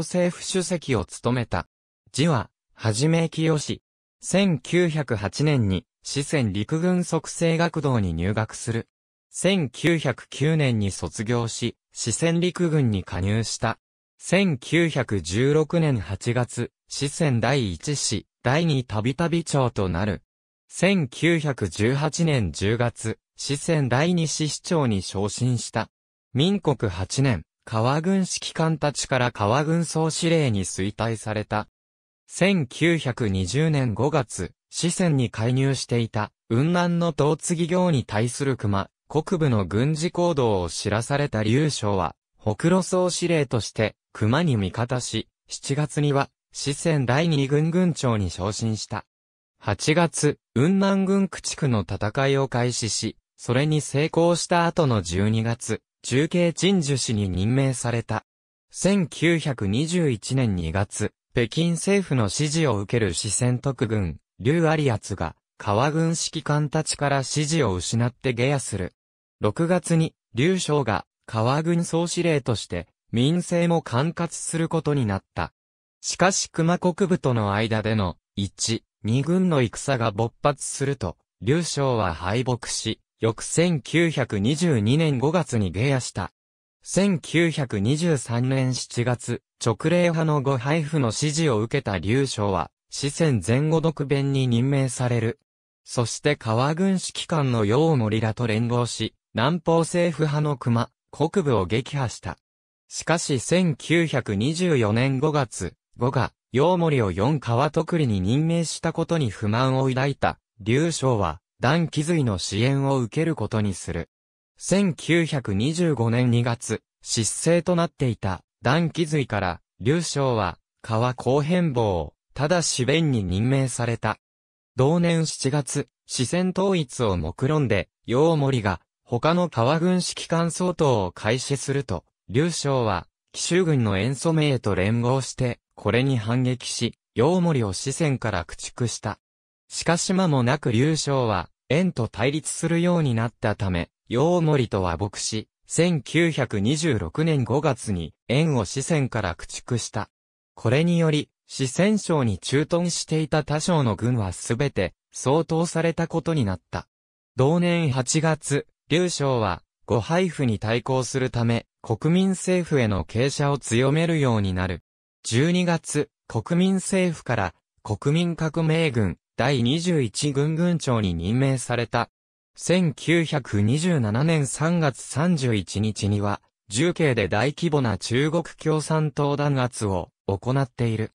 政府主席を務めた。字は、はじめ清し。1908年に、四川陸軍即成学堂に入学する。1909年に卒業し、四川陸軍に加入した。1916年8月、四川第一市、第二たびたび長となる。1918年10月、四川第二市市長に昇進した。民国8年、川軍指揮官たちから川軍総司令に衰退された。1920年5月、四川に介入していた、雲南の東継業に対する熊、国部の軍事行動を知らされた劉将は、北路総司令として、熊に味方し、7月には、四川第二軍軍長に昇進した。8月、雲南軍駆逐の戦いを開始し、それに成功した後の12月、中継鎮樹氏に任命された。1921年2月、北京政府の指示を受ける四川特軍、劉アリアツが、川軍指揮官たちから指示を失って下野する。6月に、劉将が、川軍総司令として、民政も管轄することになった。しかし熊国部との間での、1、2軍の戦が勃発すると、劉将は敗北し、翌1922年5月に下野した。1923年7月、直令派のご配布の指示を受けた劉将は、四川前後独弁に任命される。そして川軍指揮官の楊森らと連合し、南方政府派の熊、国部を撃破した。しかし1924年5月、五が、楊森を四川特里に任命したことに不満を抱いた、劉将は、段気髄の支援を受けることにする。1925年2月、失勢となっていた段気髄から、劉将は、川後変貌を、ただし弁に任命された。同年7月、四川統一を目論んで、陽森が、他の川軍指揮官総統を開始すると、劉将は、紀州軍の塩素名へと連合して、これに反撃し、陽森を四川から駆逐した。しかし間もなく劉将は、円と対立するようになったため、陽森とは牧し、1926年5月に円を四川から駆逐した。これにより、四川省に駐屯していた他省の軍はすべて、相当されたことになった。同年8月、劉省は、ご配布に対抗するため、国民政府への傾斜を強めるようになる。12月、国民政府から、国民革命軍、第21軍軍長に任命された。1927年3月31日には、重慶で大規模な中国共産党弾圧を行っている。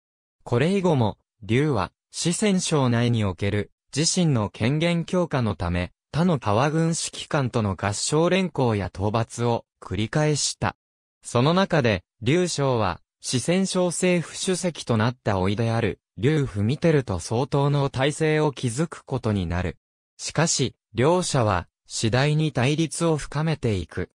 これ以後も、劉は、四川省内における自身の権限強化のため、他の川軍指揮官との合唱連行や討伐を繰り返した。その中で、劉将は、四川省政府主席となった老いである、劉踏みてると相当の体制を築くことになる。しかし、両者は次第に対立を深めていく。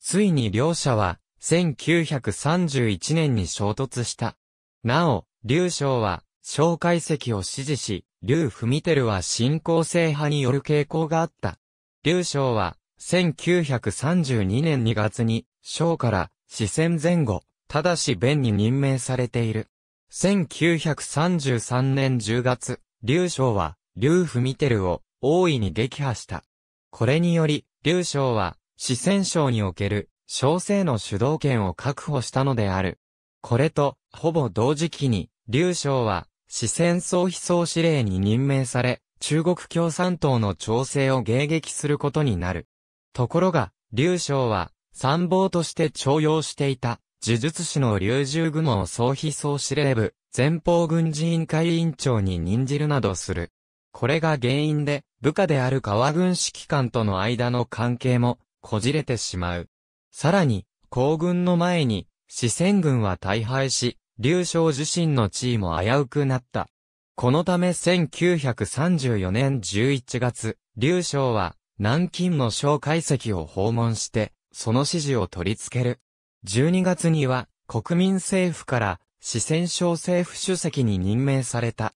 ついに両者は1931年に衝突した。なお、劉将は小介析を支持し、劉てるは新興制派による傾向があった。劉将は1932年2月に、将から、四川前後、ただし弁に任命されている。1933年10月、劉将は、劉てるを大いに撃破した。これにより、劉将は、四川省における、小生の主導権を確保したのである。これと、ほぼ同時期に、劉将は、四川総非総司令に任命され、中国共産党の調整を迎撃することになる。ところが、劉将は、参謀として徴用していた、呪術師の龍獣雲を総秘総司令部、前方軍事委員会委員長に任じるなどする。これが原因で、部下である川軍指揮官との間の関係も、こじれてしまう。さらに、皇軍の前に、四川軍は大敗し、劉将自身の地位も危うくなった。このため1934年11月、劉将は、南京の小介析を訪問して、その指示を取り付ける。12月には国民政府から四川省政府主席に任命された。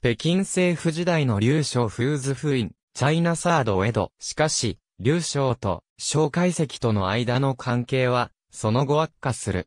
北京政府時代の劉少フーズフイン、チャイナサードエド。しかし、劉少と小介石との間の関係は、その後悪化する。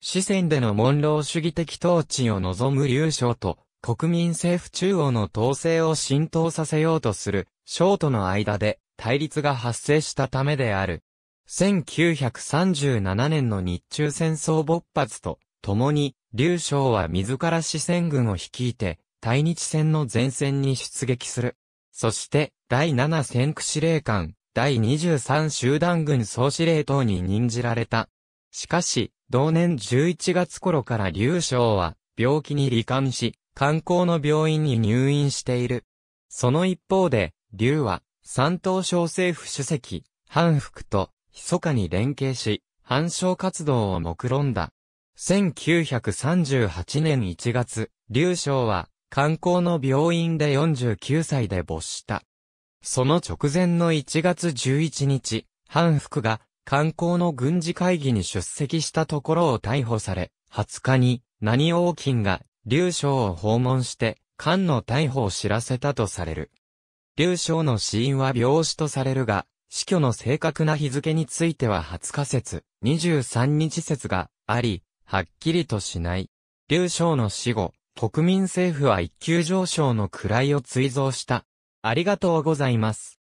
四川での文老主義的統治を望む劉少と、国民政府中央の統制を浸透させようとする、省との間で対立が発生したためである。1937年の日中戦争勃発と、共に、劉将は自ら四川軍を率いて、対日戦の前線に出撃する。そして、第7戦区司令官、第23集団軍総司令等に任じられた。しかし、同年11月頃から劉将は、病気に罹患し、観光の病院に入院している。その一方で、劉は、山東省政府主席、反復と、密かに連携し、反証活動を目論んだ。1938年1月、劉将は、観光の病院で49歳で没した。その直前の1月11日、反福が、観光の軍事会議に出席したところを逮捕され、20日に、何王金が、劉将を訪問して、漢の逮捕を知らせたとされる。劉将の死因は病死とされるが、死去の正確な日付については20日節、23日説があり、はっきりとしない。劉将の死後、国民政府は一級上昇の位を追贈した。ありがとうございます。